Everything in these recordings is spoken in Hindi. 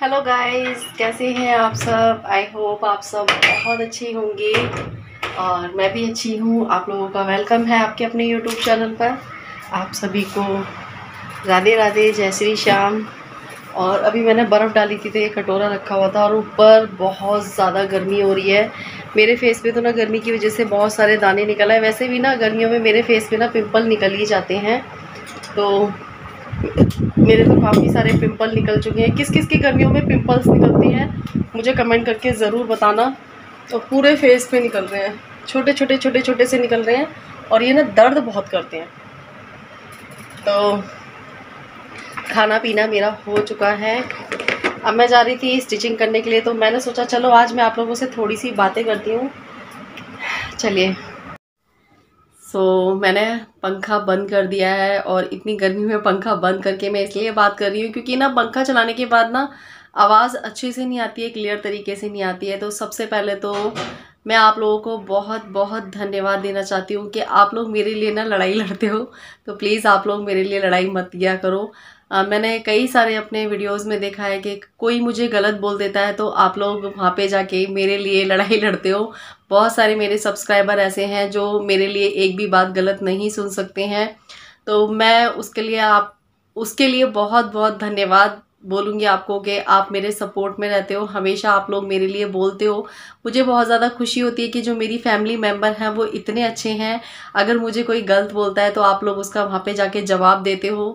हेलो गाइस कैसे हैं आप सब आई होप आप सब बहुत अच्छे होंगे और मैं भी अच्छी हूँ आप लोगों का वेलकम है आपके अपने यूट्यूब चैनल पर आप सभी को राधे राधे जय श्री श्याम और अभी मैंने बर्फ़ डाली थी तो ये कटोरा रखा हुआ था और ऊपर बहुत ज़्यादा गर्मी हो रही है मेरे फेस पे तो ना गर्मी की वजह से बहुत सारे दाने निकल आए वैसे भी ना गर्मियों में मेरे फेस पे ना पिंपल निकल ही जाते हैं तो मेरे तो काफ़ी सारे पिंपल निकल चुके हैं किस किस की गर्मियों में पिंपल्स निकलती हैं मुझे कमेंट करके ज़रूर बताना और तो पूरे फेस पे निकल रहे हैं छोटे छोटे छोटे छोटे से निकल रहे हैं और ये ना दर्द बहुत करते हैं तो खाना पीना मेरा हो चुका है अब मैं जा रही थी स्टिचिंग करने के लिए तो मैंने सोचा चलो आज मैं आप लोगों से थोड़ी सी बातें करती हूँ चलिए सो so, मैंने पंखा बंद कर दिया है और इतनी गर्मी में पंखा बंद करके मैं इसलिए बात कर रही हूँ क्योंकि ना पंखा चलाने के बाद ना आवाज़ अच्छे से नहीं आती है क्लियर तरीके से नहीं आती है तो सबसे पहले तो मैं आप लोगों को बहुत बहुत धन्यवाद देना चाहती हूँ कि आप लोग मेरे लिए ना लड़ाई लड़ते हो तो प्लीज़ आप लोग मेरे लिए लड़ाई मत किया करो मैंने कई सारे अपने वीडियोस में देखा है कि कोई मुझे गलत बोल देता है तो आप लोग वहाँ पे जाके मेरे लिए लड़ाई लड़ते हो बहुत सारे मेरे सब्सक्राइबर ऐसे हैं जो मेरे लिए एक भी बात गलत नहीं सुन सकते हैं तो मैं उसके लिए आप उसके लिए बहुत बहुत धन्यवाद बोलूँगी आपको कि आप मेरे सपोर्ट में रहते हो हमेशा आप लोग मेरे लिए बोलते हो मुझे बहुत ज़्यादा खुशी होती है कि जो मेरी फैमिली मेम्बर हैं वो इतने अच्छे हैं अगर मुझे कोई गलत बोलता है तो आप लोग उसका वहाँ पे जाके जवाब देते हो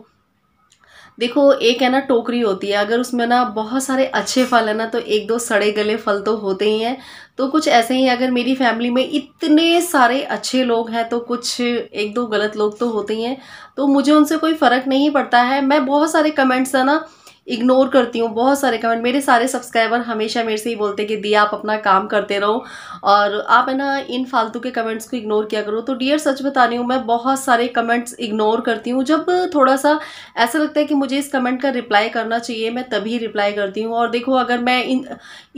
देखो एक है ना टोकरी होती है अगर उसमें ना बहुत सारे अच्छे फल है ना तो एक दो सड़े गले फल तो होते ही हैं तो कुछ ऐसे ही अगर मेरी फैमिली में इतने सारे अच्छे लोग हैं तो कुछ एक दो गलत लोग तो होते ही हैं तो मुझे उनसे कोई फ़र्क नहीं पड़ता है मैं बहुत सारे कमेंट्स है ना इग्नोर करती हूँ बहुत सारे कमेंट मेरे सारे सब्सक्राइबर हमेशा मेरे से ही बोलते कि दिया आप अपना काम करते रहो और आप है ना इन फालतू के कमेंट्स को इग्नोर किया करो तो डियर सच बता रही हूँ मैं बहुत सारे कमेंट्स इग्नोर करती हूँ जब थोड़ा सा ऐसा लगता है कि मुझे इस कमेंट का रिप्लाई करना चाहिए मैं तभी रिप्लाई करती हूँ और देखो अगर मैं इन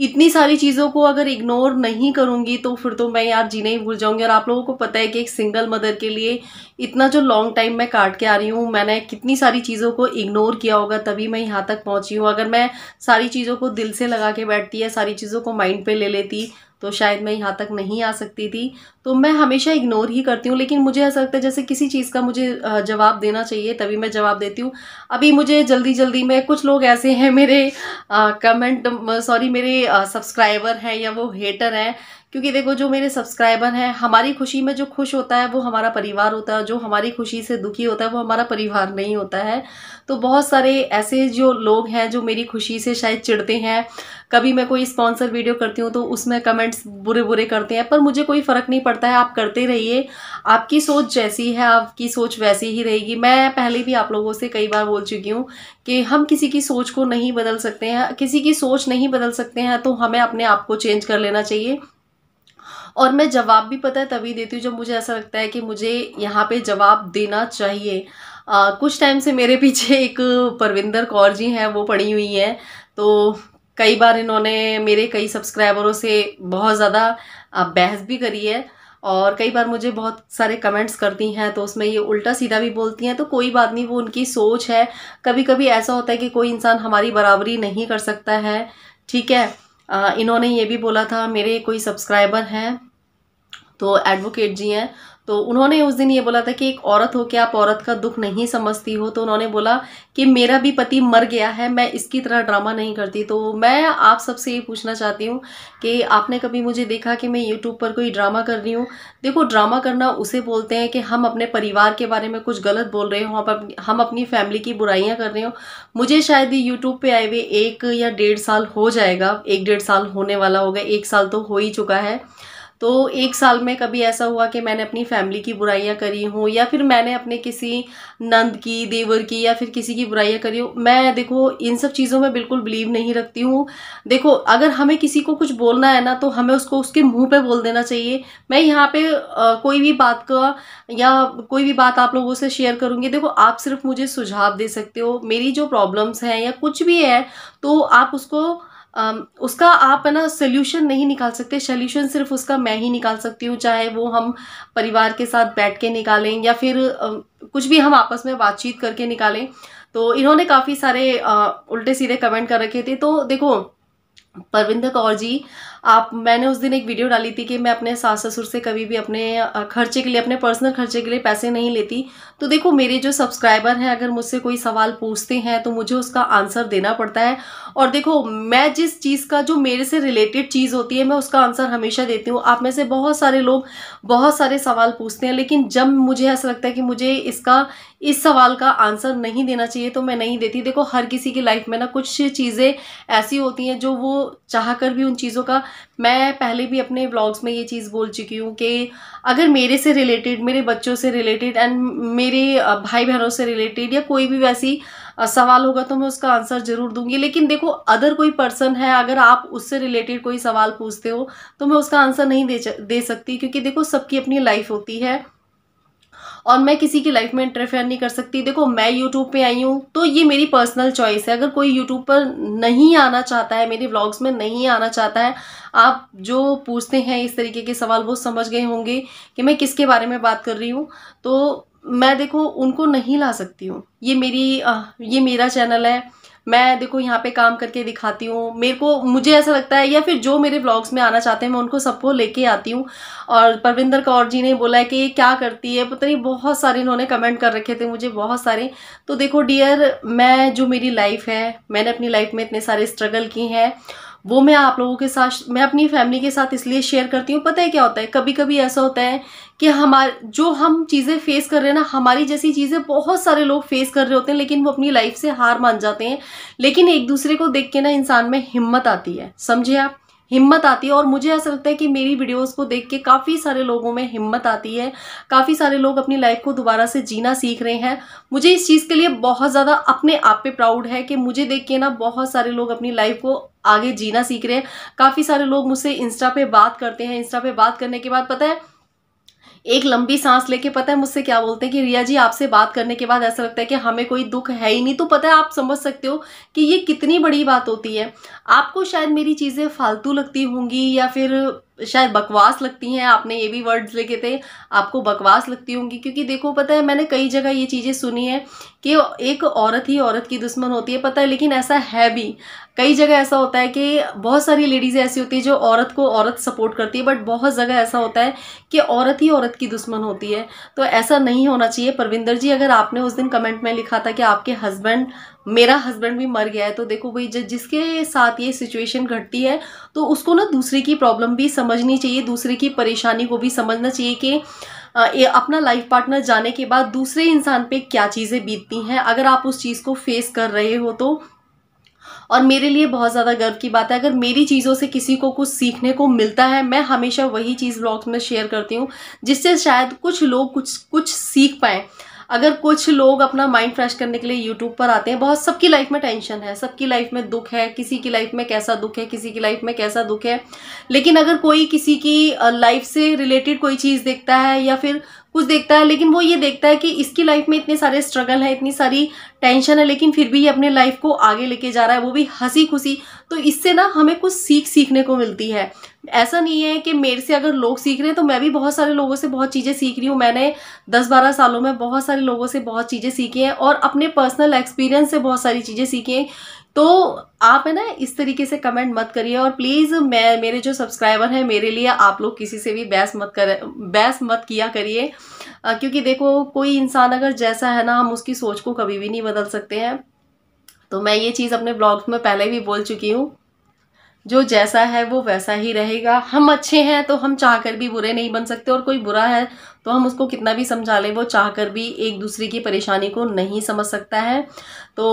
इतनी सारी चीज़ों को अगर इग्नोर नहीं करूँगी तो फिर तो मैं यार जीने ही भूल जाऊँगी और आप लोगों को पता है कि एक सिंगल मदर के लिए इतना जो लॉन्ग टाइम मैं काट के आ रही हूँ मैंने कितनी सारी चीज़ों को इग्नोर किया होगा तभी मैं यहाँ तक तक पहुंची हूँ अगर मैं सारी चीज़ों को दिल से लगा के बैठती है सारी चीज़ों को माइंड पे ले लेती तो शायद मैं यहाँ तक नहीं आ सकती थी तो मैं हमेशा इग्नोर ही करती हूँ लेकिन मुझे ऐसा लगता है जैसे किसी चीज़ का मुझे जवाब देना चाहिए तभी मैं जवाब देती हूँ अभी मुझे जल्दी जल्दी में कुछ लोग ऐसे हैं मेरे कमेंट सॉरी मेरे सब्सक्राइबर हैं या वो हेटर हैं क्योंकि देखो जो मेरे सब्सक्राइबर हैं हमारी खुशी में जो खुश होता है वो हमारा परिवार होता है जो हमारी खुशी से दुखी होता है वो हमारा परिवार नहीं होता है तो बहुत सारे ऐसे जो लोग हैं जो मेरी खुशी से शायद चिड़ते हैं कभी मैं कोई स्पॉन्सर वीडियो करती हूँ तो उसमें कमेंट्स बुरे बुरे करते हैं पर मुझे कोई फ़र्क नहीं पड़ता है आप करते रहिए आपकी सोच जैसी है आपकी सोच वैसी ही रहेगी मैं पहले भी आप लोगों से कई बार बोल चुकी हूँ कि हम किसी की सोच को नहीं बदल सकते हैं किसी की सोच नहीं बदल सकते हैं तो हमें अपने आप को चेंज कर लेना चाहिए और मैं जवाब भी पता है तभी देती हूँ जब मुझे ऐसा लगता है कि मुझे यहाँ पे जवाब देना चाहिए आ, कुछ टाइम से मेरे पीछे एक परविंदर कौर जी हैं वो पड़ी हुई हैं तो कई बार इन्होंने मेरे कई सब्सक्राइबरों से बहुत ज़्यादा बहस भी करी है और कई बार मुझे बहुत सारे कमेंट्स करती हैं तो उसमें ये उल्टा सीधा भी बोलती हैं तो कोई बात नहीं वो उनकी सोच है कभी कभी ऐसा होता है कि कोई इंसान हमारी बराबरी नहीं कर सकता है ठीक है इन्होंने ये भी बोला था मेरे कोई सब्सक्राइबर हैं तो एडवोकेट जी हैं तो उन्होंने उस दिन ये बोला था कि एक औरत हो के आप औरत का दुख नहीं समझती हो तो उन्होंने बोला कि मेरा भी पति मर गया है मैं इसकी तरह ड्रामा नहीं करती तो मैं आप सबसे ये पूछना चाहती हूँ कि आपने कभी मुझे देखा कि मैं यूट्यूब पर कोई ड्रामा कर रही हूँ देखो ड्रामा करना उसे बोलते हैं कि हम अपने परिवार के बारे में कुछ गलत बोल रहे हो हम अपनी फैमिली की बुराइयाँ कर रहे हो मुझे शायद ही यूट्यूब पर आए हुए एक या डेढ़ साल हो जाएगा एक डेढ़ साल होने वाला होगा एक साल तो हो ही चुका है तो एक साल में कभी ऐसा हुआ कि मैंने अपनी फैमिली की बुराइयाँ करी हूँ या फिर मैंने अपने किसी नंद की देवर की या फिर किसी की बुराइयाँ करी हो मैं देखो इन सब चीज़ों में बिल्कुल बिलीव नहीं रखती हूँ देखो अगर हमें किसी को कुछ बोलना है ना तो हमें उसको उसके मुंह पे बोल देना चाहिए मैं यहाँ पर कोई भी बात का या कोई भी बात आप लोगों से शेयर करूँगी देखो आप सिर्फ मुझे सुझाव दे सकते हो मेरी जो प्रॉब्लम्स हैं या कुछ भी है तो आप उसको उसका आप है ना सोल्यूशन नहीं निकाल सकते सोल्यूशन सिर्फ उसका मैं ही निकाल सकती हूँ चाहे वो हम परिवार के साथ बैठ के निकालें या फिर कुछ भी हम आपस में बातचीत करके निकालें तो इन्होंने काफ़ी सारे उल्टे सीधे कमेंट कर रखे थे तो देखो परविंदर कौर जी आप मैंने उस दिन एक वीडियो डाली थी कि मैं अपने सास ससुर से कभी भी अपने खर्चे के लिए अपने पर्सनल खर्चे के लिए पैसे नहीं लेती तो देखो मेरे जो सब्सक्राइबर हैं अगर मुझसे कोई सवाल पूछते हैं तो मुझे उसका आंसर देना पड़ता है और देखो मैं जिस चीज़ का जो मेरे से रिलेटेड चीज़ होती है मैं उसका आंसर हमेशा देती हूँ आप में से बहुत सारे लोग बहुत सारे सवाल पूछते हैं लेकिन जब मुझे ऐसा लगता है कि मुझे इसका इस सवाल का आंसर नहीं देना चाहिए तो मैं नहीं देती देखो हर किसी की लाइफ में ना कुछ चीज़ें ऐसी होती हैं जो वो चाह कर भी उन चीज़ों का मैं पहले भी अपने ब्लॉग्स में ये चीज़ बोल चुकी हूँ कि अगर मेरे से रिलेटेड मेरे बच्चों से रिलेटेड एंड मेरे भाई बहनों से रिलेटेड या कोई भी वैसी सवाल होगा तो मैं उसका आंसर ज़रूर दूंगी लेकिन देखो अदर कोई पर्सन है अगर आप उससे रिलेटेड कोई सवाल पूछते हो तो मैं उसका आंसर नहीं दे दे सकती क्योंकि देखो सबकी अपनी लाइफ होती है और मैं किसी की लाइफ में इंटरफेयर नहीं कर सकती देखो मैं यूट्यूब पे आई हूँ तो ये मेरी पर्सनल चॉइस है अगर कोई यूट्यूब पर नहीं आना चाहता है मेरे व्लॉग्स में नहीं आना चाहता है आप जो पूछते हैं इस तरीके के सवाल वो समझ गए होंगे कि मैं किसके बारे में बात कर रही हूँ तो मैं देखो उनको नहीं ला सकती हूँ ये मेरी ये मेरा चैनल है मैं देखो यहाँ पे काम करके दिखाती हूँ मेरे को मुझे ऐसा लगता है या फिर जो मेरे ब्लॉग्स में आना चाहते हैं मैं उनको सबको लेके आती हूँ और परविंदर कौर जी ने बोला है कि ये क्या करती है पता नहीं बहुत सारे इन्होंने कमेंट कर रखे थे मुझे बहुत सारे तो देखो डियर मैं जो मेरी लाइफ है मैंने अपनी लाइफ में इतने सारे स्ट्रगल की हैं वो मैं आप लोगों के साथ मैं अपनी फैमिली के साथ इसलिए शेयर करती हूँ पता है क्या होता है कभी कभी ऐसा होता है कि हमारे जो हम चीज़ें फेस कर रहे हैं ना हमारी जैसी चीज़ें बहुत सारे लोग फेस कर रहे होते हैं लेकिन वो अपनी लाइफ से हार मान जाते हैं लेकिन एक दूसरे को देख के ना इंसान में हिम्मत आती है समझे आप हिम्मत आती है और मुझे ऐसा लगता है कि मेरी वीडियोस को देख के काफ़ी सारे लोगों में हिम्मत आती है काफ़ी सारे लोग अपनी लाइफ को दोबारा से जीना सीख रहे हैं मुझे इस चीज़ के लिए बहुत ज़्यादा अपने आप पे प्राउड है कि मुझे देख के ना बहुत सारे लोग अपनी लाइफ को आगे जीना सीख रहे हैं काफ़ी सारे लोग मुझसे इंस्टा पे बात करते हैं इंस्टा पे बात करने के बाद पता है एक लंबी सांस लेके पता है मुझसे क्या बोलते हैं कि रिया जी आपसे बात करने के बाद ऐसा लगता है कि हमें कोई दुख है ही नहीं तो पता है आप समझ सकते हो कि ये कितनी बड़ी बात होती है आपको शायद मेरी चीज़ें फालतू लगती होंगी या फिर शायद बकवास लगती हैं आपने ये भी वर्ड्स लिखे थे आपको बकवास लगती होंगी क्योंकि देखो पता है मैंने कई जगह ये चीज़ें सुनी है कि एक औरत ही औरत की दुश्मन होती है पता है लेकिन ऐसा है भी कई जगह ऐसा होता है कि बहुत सारी लेडीज़ ऐसी होती है जो औरत को औरत सपोर्ट करती है बट बहुत जगह ऐसा होता है कि औरत ही औरत की दुश्मन होती है तो ऐसा नहीं होना चाहिए परविंदर जी अगर आपने उस दिन कमेंट में लिखा था कि आपके हस्बैंड मेरा हस्बैंड भी मर गया है तो देखो भाई जिसके साथ ये सिचुएशन घटती है तो उसको ना दूसरे की प्रॉब्लम भी समझनी चाहिए दूसरे की परेशानी को भी समझना चाहिए कि अपना लाइफ पार्टनर जाने के बाद दूसरे इंसान पे क्या चीज़ें बीतती हैं अगर आप उस चीज़ को फेस कर रहे हो तो और मेरे लिए बहुत ज़्यादा गर्व की बात है अगर मेरी चीज़ों से किसी को कुछ सीखने को मिलता है मैं हमेशा वही चीज़ ब्लॉग्स में शेयर करती हूँ जिससे शायद कुछ लोग कुछ कुछ सीख पाएँ अगर कुछ लोग अपना माइंड फ्रेश करने के लिए यूट्यूब पर आते हैं बहुत सबकी लाइफ में टेंशन है सबकी लाइफ में दुख है किसी की लाइफ में कैसा दुख है किसी की लाइफ में कैसा दुख है लेकिन अगर कोई किसी की लाइफ से रिलेटेड कोई चीज़ देखता है या फिर कुछ देखता है लेकिन वो ये देखता है कि इसकी लाइफ में इतने सारे स्ट्रगल है इतनी सारी टेंशन है लेकिन फिर भी ये अपने लाइफ को आगे लेके जा रहा है वो भी हंसी खुशी तो इससे ना हमें कुछ सीख सीखने को मिलती है ऐसा नहीं है कि मेरे से अगर लोग सीख रहे हैं तो मैं भी बहुत सारे लोगों से बहुत चीज़ें सीख रही हूँ मैंने दस बारह सालों में बहुत सारे लोगों से बहुत चीज़ें सीखी हैं और अपने पर्सनल एक्सपीरियंस से बहुत सारी चीज़ें सीखी हैं तो आप है ना इस तरीके से कमेंट मत करिए और प्लीज़ मैं मेरे जो सब्सक्राइबर हैं मेरे लिए आप लोग किसी से भी बहस मत कर बहस मत किया करिए क्योंकि देखो कोई इंसान अगर जैसा है ना हम उसकी सोच को कभी भी नहीं बदल सकते हैं तो मैं ये चीज़ अपने ब्लॉग्स में पहले भी बोल चुकी हूँ जो जैसा है वो वैसा ही रहेगा हम अच्छे हैं तो हम चाह कर भी बुरे नहीं बन सकते और कोई बुरा है तो हम उसको कितना भी समझा लें वो चाह कर भी एक दूसरे की परेशानी को नहीं समझ सकता है तो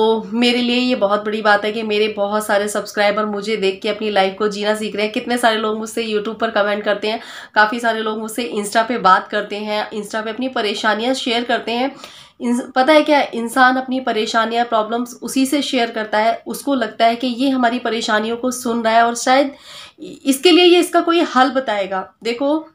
मेरे लिए ये बहुत बड़ी बात है कि मेरे बहुत सारे सब्सक्राइबर मुझे देख के अपनी लाइफ को जीना सीख रहे हैं कितने सारे लोग मुझसे यूट्यूब पर कमेंट करते हैं काफ़ी सारे लोग मुझसे इंस्टा पर बात करते हैं इंस्टा पर अपनी परेशानियाँ शेयर करते हैं पता है क्या इंसान अपनी परेशानियाँ प्रॉब्लम्स उसी से शेयर करता है उसको लगता है कि ये हमारी परेशानियों को सुन रहा है और शायद इसके लिए ये इसका कोई हल बताएगा देखो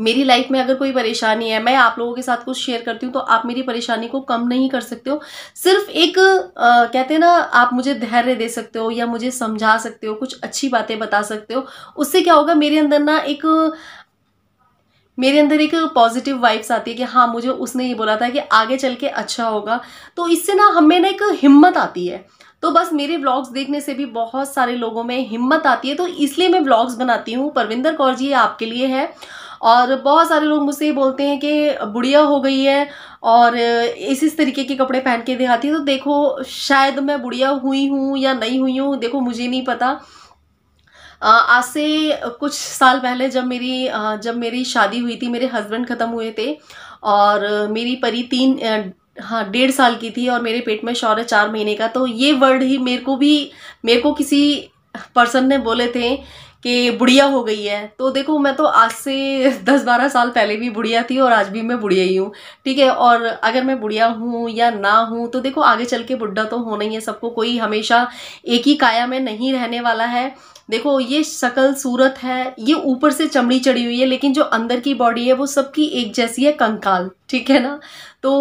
मेरी लाइफ में अगर कोई परेशानी है मैं आप लोगों के साथ कुछ शेयर करती हूँ तो आप मेरी परेशानी को कम नहीं कर सकते हो सिर्फ एक आ, कहते हैं ना आप मुझे धैर्य दे सकते हो या मुझे समझा सकते हो कुछ अच्छी बातें बता सकते हो उससे क्या होगा मेरे अंदर ना एक मेरे अंदर एक पॉजिटिव वाइब्स आती है कि हाँ मुझे उसने ये बोला था कि आगे चल के अच्छा होगा तो इससे ना हमें ना एक हिम्मत आती है तो बस मेरे व्लॉग्स देखने से भी बहुत सारे लोगों में हिम्मत आती है तो इसलिए मैं व्लॉग्स बनाती हूँ परविंदर कौर जी आपके लिए है और बहुत सारे लोग मुझसे ये बोलते हैं कि बुढ़िया हो गई है और इस इस तरीके के कपड़े पहन के दिखाती है तो देखो शायद मैं बुढ़िया हुई हूँ या नहीं हुई हूँ देखो मुझे नहीं पता आज से कुछ साल पहले जब मेरी जब मेरी शादी हुई थी मेरे हस्बैंड ख़त्म हुए थे और मेरी परी तीन हाँ डेढ़ साल की थी और मेरे पेट में शौर्य चार महीने का तो ये वर्ड ही मेरे को भी मेरे को किसी पर्सन ने बोले थे कि बुढ़िया हो गई है तो देखो मैं तो आज से दस बारह साल पहले भी बुढ़िया थी और आज भी मैं बुढ़िया ही हूँ ठीक है और अगर मैं बुढ़िया हूँ या ना हूँ तो देखो आगे चल के बुढ़ा तो होना ही है सबको कोई हमेशा एक ही काया में नहीं रहने वाला है देखो ये शकल सूरत है ये ऊपर से चमड़ी चढ़ी हुई है लेकिन जो अंदर की बॉडी है वो सबकी एक जैसी है कंकाल ठीक है ना तो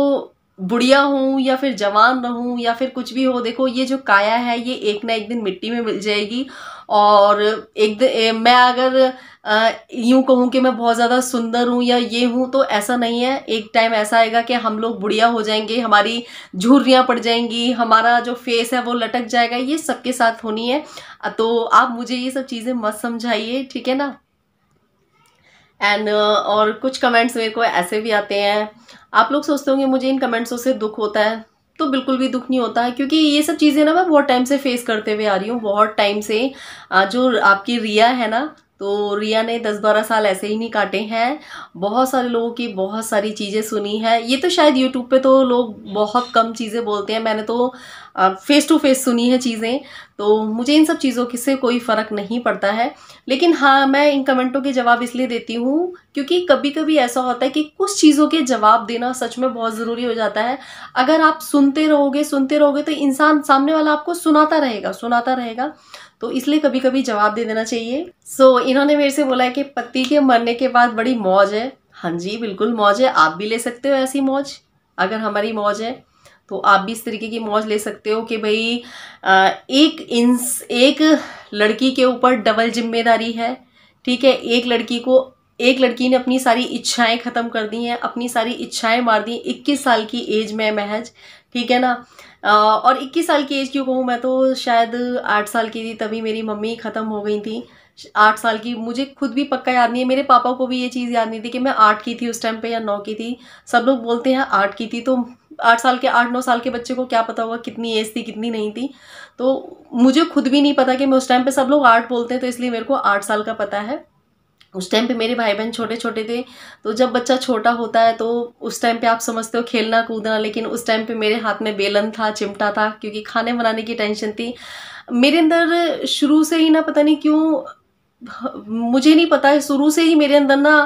बुढ़िया हूँ या फिर जवान रहूँ या फिर कुछ भी हो देखो ये जो काया है ये एक ना एक दिन मिट्टी में मिल जाएगी और एक दिन मैं अगर यूँ कहूँ कि मैं बहुत ज़्यादा सुंदर हूँ या ये हूँ तो ऐसा नहीं है एक टाइम ऐसा आएगा कि हम लोग बुढ़िया हो जाएंगे हमारी झुर्रियाँ पड़ जाएंगी हमारा जो फेस है वो लटक जाएगा ये सबके साथ होनी है तो आप मुझे ये सब चीज़ें मत समझाइए ठीक है ना एंड uh, और कुछ कमेंट्स मेरे को ऐसे भी आते हैं आप लोग सोचते होंगे मुझे इन कमेंट्सों से दुख होता है तो बिल्कुल भी दुख नहीं होता है क्योंकि ये सब चीज़ें ना मैं बहुत टाइम से फेस करते हुए आ रही हूँ बहुत टाइम से जो आपकी रिया है ना तो रिया ने दस बारह साल ऐसे ही नहीं काटे हैं बहुत सारे लोगों की बहुत सारी चीज़ें सुनी हैं ये तो शायद यूट्यूब पे तो लोग बहुत कम चीज़ें बोलते हैं मैंने तो फेस टू फेस सुनी है चीज़ें तो मुझे इन सब चीज़ों से कोई फ़र्क नहीं पड़ता है लेकिन हाँ मैं इन कमेंटों के जवाब इसलिए देती हूँ क्योंकि कभी कभी ऐसा होता है कि कुछ चीज़ों के जवाब देना सच में बहुत ज़रूरी हो जाता है अगर आप सुनते रहोगे सुनते रहोगे तो इंसान सामने वाला आपको सुनाता रहेगा सुनाता रहेगा तो इसलिए कभी कभी जवाब दे देना चाहिए सो so, इन्होंने मेरे से बोला है कि पति के मरने के बाद बड़ी मौज है हाँ जी बिल्कुल मौज है आप भी ले सकते हो ऐसी मौज अगर हमारी मौज है तो आप भी इस तरीके की मौज ले सकते हो कि भाई एक इंस एक लड़की के ऊपर डबल जिम्मेदारी है ठीक है एक लड़की को एक लड़की ने अपनी सारी इच्छाएं ख़त्म कर दी हैं अपनी सारी इच्छाएं मार दी इक्कीस साल की एज में महज ठीक है ना और इक्कीस साल की एज क्यों कहूँ मैं तो शायद आठ साल की थी तभी मेरी मम्मी ख़त्म हो गई थी आठ साल की मुझे खुद भी पक्का याद नहीं है मेरे पापा को भी ये चीज़ याद नहीं थी कि मैं आठ की थी उस टाइम पे या नौ की थी सब लोग बोलते हैं आठ की थी तो आठ साल के आठ नौ साल के बच्चे को क्या पता होगा कितनी एज थी कितनी नहीं थी तो मुझे खुद भी नहीं पता कि मैं उस टाइम पे सब लोग आठ बोलते हैं तो इसलिए मेरे को आठ साल का पता है उस टाइम पे मेरे भाई बहन छोटे छोटे थे तो जब बच्चा छोटा होता है तो उस टाइम पे आप समझते हो खेलना कूदना लेकिन उस टाइम पे मेरे हाथ में बेलन था चिमटा था क्योंकि खाने बनाने की टेंशन थी मेरे अंदर शुरू से ही ना पता नहीं क्यों मुझे नहीं पता है शुरू से ही मेरे अंदर ना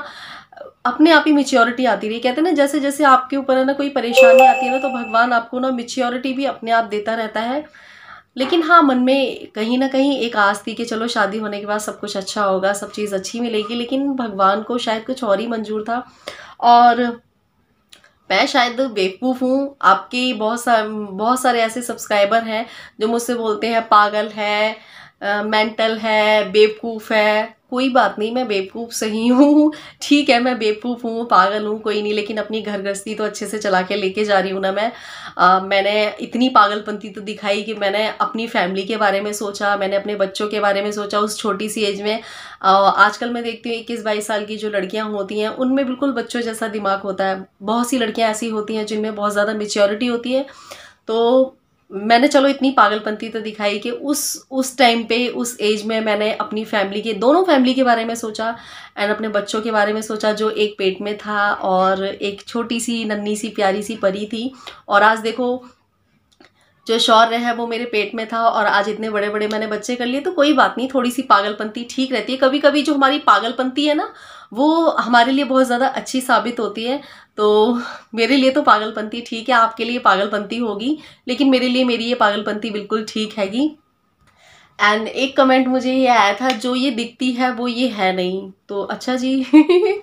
अपने आप ही मिच्योरिटी आती रही कहते हैं ना जैसे जैसे आपके ऊपर है ना कोई परेशानी आती है ना तो भगवान आपको ना मिच्योरिटी भी अपने आप देता रहता है लेकिन हाँ मन में कहीं ना कहीं एक आस थी कि चलो शादी होने के बाद सब कुछ अच्छा होगा सब चीज़ अच्छी मिलेगी लेकिन भगवान को शायद कुछ और ही मंजूर था और मैं शायद बेवकूफ़ हूँ आपके बहुत सारे बहुत सारे ऐसे सब्सक्राइबर हैं जो मुझसे बोलते हैं पागल है मेंटल है बेवकूफ़ है कोई बात नहीं मैं बेवकूफ़ सही हूँ ठीक है मैं बेवकूफ़ हूँ पागल हूँ कोई नहीं लेकिन अपनी घर गृहस्थी तो अच्छे से चला के लेके जा रही हूँ ना मैं आ, मैंने इतनी पागलपंती तो दिखाई कि मैंने अपनी फैमिली के बारे में सोचा मैंने अपने बच्चों के बारे में सोचा उस छोटी सी एज में आजकल मैं देखती हूँ इक्कीस बाईस साल की जो लड़कियाँ होती हैं उनमें बिल्कुल बच्चों जैसा दिमाग होता है बहुत सी लड़कियाँ ऐसी होती हैं जिनमें बहुत ज़्यादा मेच्योरिटी होती है तो मैंने चलो इतनी पागलपंती तो दिखाई कि उस उस टाइम पे उस एज में मैंने अपनी फैमिली के दोनों फैमिली के बारे में सोचा एंड अपने बच्चों के बारे में सोचा जो एक पेट में था और एक छोटी सी नन्ही सी प्यारी सी परी थी और आज देखो जो शौर्य है वो मेरे पेट में था और आज इतने बड़े बड़े मैंने बच्चे कर लिए तो कोई बात नहीं थोड़ी सी पागलपंती ठीक रहती है कभी कभी जो हमारी पागलपंती है ना वो हमारे लिए बहुत ज़्यादा अच्छी साबित होती है तो मेरे लिए तो पागलपंती ठीक है आपके लिए पागलपंती होगी लेकिन मेरे लिए मेरी ये पागलपंती बिल्कुल ठीक हैगी एंड एक कमेंट मुझे ये आया था जो ये दिखती है वो ये है नहीं तो अच्छा जी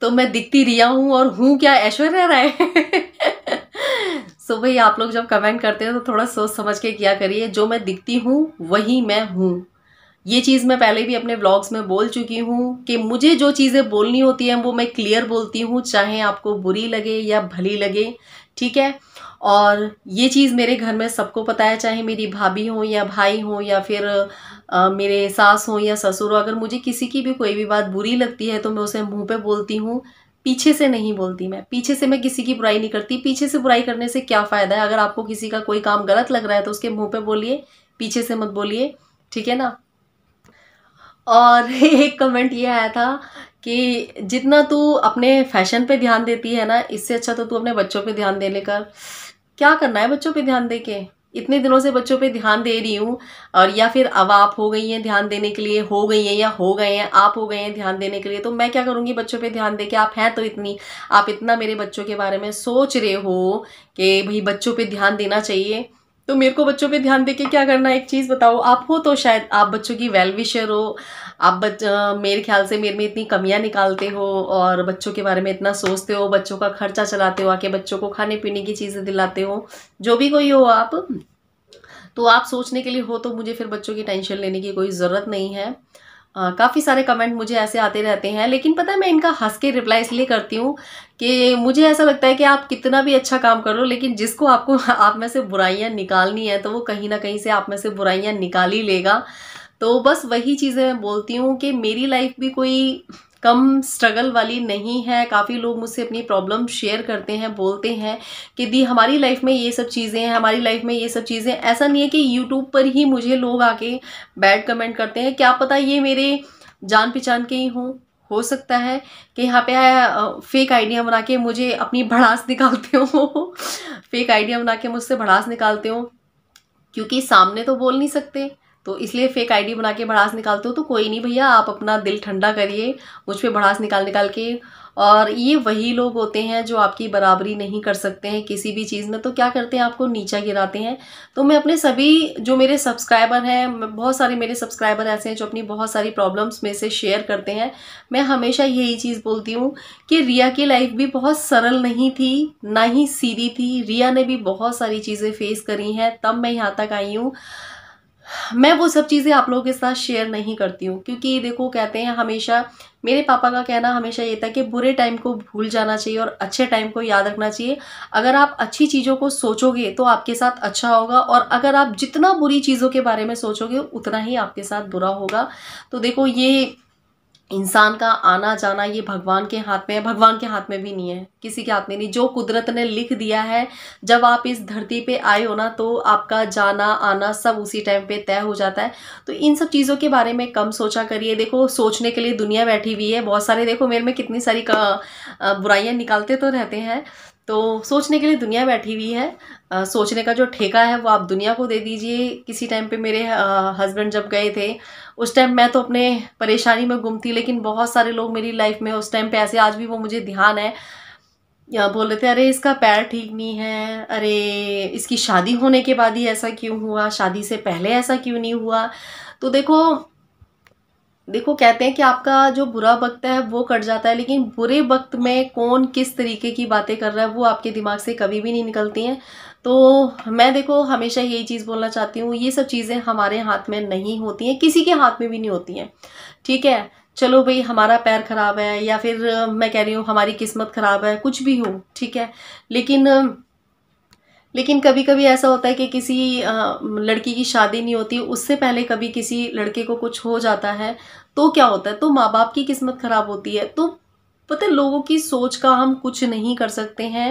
तो मैं दिखती रिया हूँ और हूँ क्या ऐश्वर्या राय सो भाई आप लोग जब कमेंट करते हैं तो थोड़ा सोच समझ के किया करिए जो मैं दिखती हूँ वही मैं हूँ ये चीज़ मैं पहले भी अपने ब्लॉग्स में बोल चुकी हूँ कि मुझे जो चीज़ें बोलनी होती हैं वो मैं क्लियर बोलती हूँ चाहे आपको बुरी लगे या भली लगे ठीक है और ये चीज़ मेरे घर में सबको पता है चाहे मेरी भाभी हो या भाई हो या फिर आ, मेरे सास हो या ससुर हो अगर मुझे किसी की भी कोई भी बात बुरी लगती है तो मैं उसे मुंह पे बोलती हूँ पीछे से नहीं बोलती मैं पीछे से मैं किसी की बुराई नहीं करती पीछे से बुराई करने से क्या फ़ायदा है अगर आपको किसी का कोई काम गलत लग रहा है तो उसके मुंह पे बोलिए पीछे से मत बोलिए ठीक है ना और एक कमेंट ये आया था कि जितना तू अपने फैशन पे ध्यान देती है ना इससे अच्छा तो तू अपने बच्चों पे ध्यान देने का क्या करना है बच्चों पे ध्यान दे के इतने दिनों से बच्चों पे ध्यान दे रही हूँ और या फिर अब आप हो गई हैं ध्यान देने के लिए हो गई हैं या हो गए हैं आप हो गए हैं ध्यान देने के लिए तो मैं क्या करूँगी बच्चों पे ध्यान दे के आप हैं तो इतनी आप इतना मेरे बच्चों के बारे में सोच रहे हो कि भाई बच्चों पर ध्यान देना चाहिए तो मेरे को बच्चों पे ध्यान दे के क्या करना है एक चीज़ बताओ आप हो तो शायद आप बच्चों की वेल विशर हो आप बच मेरे ख्याल से मेरे में इतनी कमियां निकालते हो और बच्चों के बारे में इतना सोचते हो बच्चों का खर्चा चलाते हो आके बच्चों को खाने पीने की चीज़ें दिलाते हो जो भी कोई हो आप तो आप सोचने के लिए हो तो मुझे फिर बच्चों की टेंशन लेने की कोई ज़रूरत नहीं है काफ़ी सारे कमेंट मुझे ऐसे आते रहते हैं लेकिन पता है मैं इनका हंस के रिप्लाई इसलिए करती हूँ कि मुझे ऐसा लगता है कि आप कितना भी अच्छा काम करो लेकिन जिसको आपको आप में से बुराइयाँ निकालनी है तो वो कहीं ना कहीं से आप में से बुराइयाँ निकाल ही लेगा तो बस वही चीज़ें मैं बोलती हूँ कि मेरी लाइफ भी कोई कम स्ट्रगल वाली नहीं है काफ़ी लोग मुझसे अपनी प्रॉब्लम शेयर करते हैं बोलते हैं कि दी हमारी लाइफ में ये सब चीज़ें हैं हमारी लाइफ में ये सब चीज़ें ऐसा नहीं है कि यूट्यूब पर ही मुझे लोग आके बैड कमेंट करते हैं क्या पता ये मेरे जान पहचान के ही हों हो सकता है कि यहाँ पे फेक आइडिया बना के मुझे अपनी भड़ास निकालते हो फेक आइडिया बना के मुझसे भड़ास निकालते हो क्योंकि सामने तो बोल नहीं सकते तो इसलिए फेक आईडी बना के भड़ास निकालते हो तो कोई नहीं भैया आप अपना दिल ठंडा करिए मुझ पर भड़ास निकाल निकाल के और ये वही लोग होते हैं जो आपकी बराबरी नहीं कर सकते हैं किसी भी चीज़ में तो क्या करते हैं आपको नीचा गिराते हैं तो मैं अपने सभी जो मेरे सब्सक्राइबर हैं बहुत सारे मेरे सब्सक्राइबर ऐसे हैं जो अपनी बहुत सारी प्रॉब्लम्स में से शेयर करते हैं मैं हमेशा यही चीज़ बोलती हूँ कि रिया की लाइफ भी बहुत सरल नहीं थी ना ही सीधी थी रिया ने भी बहुत सारी चीज़ें फेस करी हैं तब मैं यहाँ तक आई हूँ मैं वो सब चीज़ें आप लोगों के साथ शेयर नहीं करती हूँ क्योंकि देखो कहते हैं हमेशा मेरे पापा का कहना हमेशा ये था कि बुरे टाइम को भूल जाना चाहिए और अच्छे टाइम को याद रखना चाहिए अगर आप अच्छी चीज़ों को सोचोगे तो आपके साथ अच्छा होगा और अगर आप जितना बुरी चीज़ों के बारे में सोचोगे उतना ही आपके साथ बुरा होगा तो देखो ये इंसान का आना जाना ये भगवान के हाथ में है भगवान के हाथ में भी नहीं है किसी के हाथ में नहीं जो कुदरत ने लिख दिया है जब आप इस धरती पे आए हो ना तो आपका जाना आना सब उसी टाइम पे तय हो जाता है तो इन सब चीज़ों के बारे में कम सोचा करिए देखो सोचने के लिए दुनिया बैठी हुई है बहुत सारे देखो मेरे में कितनी सारी बुराइयाँ निकालते तो रहते हैं तो सोचने के लिए दुनिया बैठी हुई है आ, सोचने का जो ठेका है वो आप दुनिया को दे दीजिए किसी टाइम पे मेरे हस्बैंड जब गए थे उस टाइम मैं तो अपने परेशानी में गुम थी लेकिन बहुत सारे लोग मेरी लाइफ में उस टाइम पे ऐसे आज भी वो मुझे ध्यान है या बोल रहे थे अरे इसका पैर ठीक नहीं है अरे इसकी शादी होने के बाद ही ऐसा क्यों हुआ शादी से पहले ऐसा क्यों नहीं हुआ तो देखो देखो कहते हैं कि आपका जो बुरा वक्त है वो कट जाता है लेकिन बुरे वक्त में कौन किस तरीके की बातें कर रहा है वो आपके दिमाग से कभी भी नहीं निकलती हैं तो मैं देखो हमेशा यही चीज़ बोलना चाहती हूँ ये सब चीज़ें हमारे हाथ में नहीं होती हैं किसी के हाथ में भी नहीं होती हैं ठीक है चलो भाई हमारा पैर ख़राब है या फिर मैं कह रही हूँ हमारी किस्मत ख़राब है कुछ भी हो ठीक है लेकिन लेकिन कभी कभी ऐसा होता है कि किसी लड़की की शादी नहीं होती उससे पहले कभी किसी लड़के को कुछ हो जाता है तो क्या होता है तो माँ बाप की किस्मत ख़राब होती है तो पता है लोगों की सोच का हम कुछ नहीं कर सकते हैं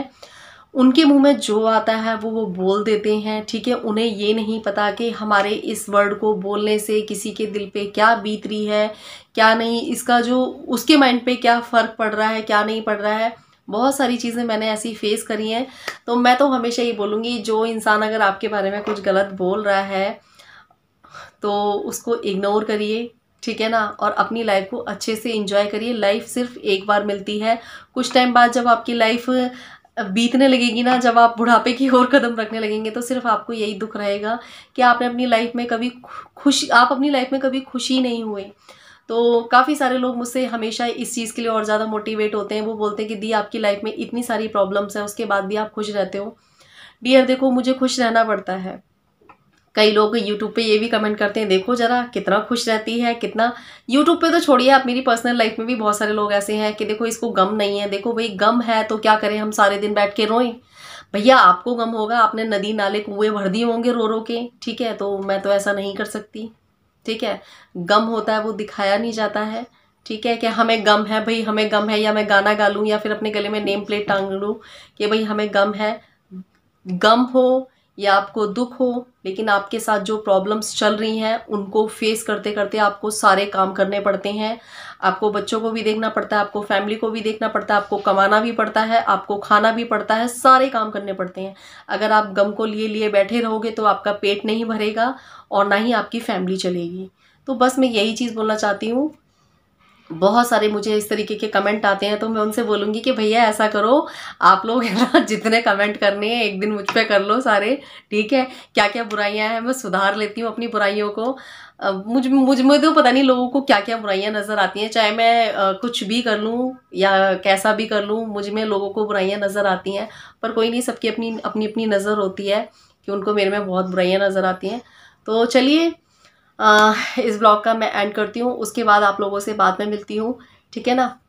उनके मुंह में जो आता है वो वो बोल देते हैं ठीक है उन्हें ये नहीं पता कि हमारे इस वर्ड को बोलने से किसी के दिल पे क्या बीत रही है क्या नहीं इसका जो उसके माइंड पे क्या फ़र्क पड़ रहा है क्या नहीं पड़ रहा है बहुत सारी चीज़ें मैंने ऐसी फेस करी हैं तो मैं तो हमेशा ही बोलूँगी जो इंसान अगर आपके बारे में कुछ गलत बोल रहा है तो उसको इग्नोर करिए ठीक है ना और अपनी लाइफ को अच्छे से इंजॉय करिए लाइफ सिर्फ एक बार मिलती है कुछ टाइम बाद जब आपकी लाइफ बीतने लगेगी ना जब आप बुढ़ापे की ओर कदम रखने लगेंगे तो सिर्फ आपको यही दुख रहेगा कि आपने अपनी लाइफ में कभी खुश आप अपनी लाइफ में कभी खुशी नहीं हुए तो काफ़ी सारे लोग मुझसे हमेशा इस चीज़ के लिए और ज़्यादा मोटिवेट होते हैं वो बोलते हैं कि दी आपकी लाइफ में इतनी सारी प्रॉब्लम्स हैं उसके बाद भी आप खुश रहते हो डियर देखो मुझे खुश रहना पड़ता है कई लोग यूट्यूब पे ये भी कमेंट करते हैं देखो जरा कितना खुश रहती है कितना यूट्यूब पे तो छोड़िए आप मेरी पर्सनल लाइफ में भी बहुत सारे लोग ऐसे हैं कि देखो इसको गम नहीं है देखो भाई गम है तो क्या करें हम सारे दिन बैठ के रोएं भैया आपको गम होगा आपने नदी नाले कुएं भर दिए होंगे रो रो के ठीक है तो मैं तो ऐसा नहीं कर सकती ठीक है गम होता है वो दिखाया नहीं जाता है ठीक है कि हमें गम है भाई हमें गम है या मैं गाना गा लूँ या फिर अपने गले में नेम प्लेट टांग लूँ कि भाई हमें गम है गम हो या आपको दुख हो लेकिन आपके साथ जो प्रॉब्लम्स चल रही हैं उनको फेस करते करते आपको सारे काम करने पड़ते हैं आपको बच्चों को भी देखना पड़ता है आपको फैमिली को भी देखना पड़ता है आपको कमाना भी पड़ता है आपको खाना भी पड़ता है सारे काम करने पड़ते हैं अगर आप गम को लिए लिए बैठे रहोगे तो आपका पेट नहीं भरेगा और ना ही आपकी फैमिली चलेगी तो बस मैं यही चीज़ बोलना चाहती हूँ बहुत सारे मुझे इस तरीके के कमेंट आते हैं तो मैं उनसे बोलूँगी कि भैया ऐसा करो आप लोग है ना जितने कमेंट करने हैं एक दिन मुझ पर कर लो सारे ठीक है क्या क्या बुराइयां हैं मैं सुधार लेती हूँ अपनी बुराइयों को मुझ मुझ में तो पता नहीं लोगों को क्या क्या बुराइयाँ नज़र आती हैं चाहे मैं कुछ भी कर लूँ या कैसा भी कर लूँ मुझ में लोगों को बुराइयाँ नज़र आती हैं पर कोई नहीं सबकी अपनी अपनी अपनी नज़र होती है कि उनको मेरे में बहुत बुराइयाँ नज़र आती हैं तो चलिए इस ब्लॉग का मैं एंड करती हूँ उसके बाद आप लोगों से बाद में मिलती हूँ ठीक है ना